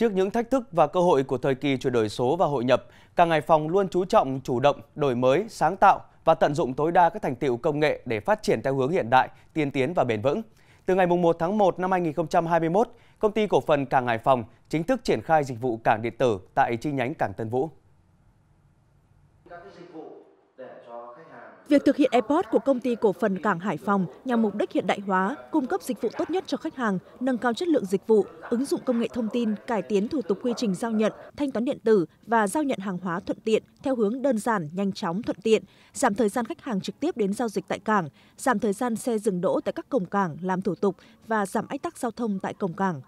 Trước những thách thức và cơ hội của thời kỳ chuyển đổi số và hội nhập, Cảng Hải Phòng luôn chú trọng chủ động, đổi mới, sáng tạo và tận dụng tối đa các thành tiệu công nghệ để phát triển theo hướng hiện đại, tiên tiến và bền vững. Từ ngày 1 tháng 1 năm 2021, công ty cổ phần Cảng Hải Phòng chính thức triển khai dịch vụ cảng điện tử tại chi nhánh Cảng Tân Vũ. Việc thực hiện airport của công ty cổ phần Cảng Hải Phòng nhằm mục đích hiện đại hóa, cung cấp dịch vụ tốt nhất cho khách hàng, nâng cao chất lượng dịch vụ, ứng dụng công nghệ thông tin, cải tiến thủ tục quy trình giao nhận, thanh toán điện tử và giao nhận hàng hóa thuận tiện theo hướng đơn giản, nhanh chóng, thuận tiện, giảm thời gian khách hàng trực tiếp đến giao dịch tại cảng, giảm thời gian xe dừng đỗ tại các cổng cảng làm thủ tục và giảm ách tắc giao thông tại cổng cảng.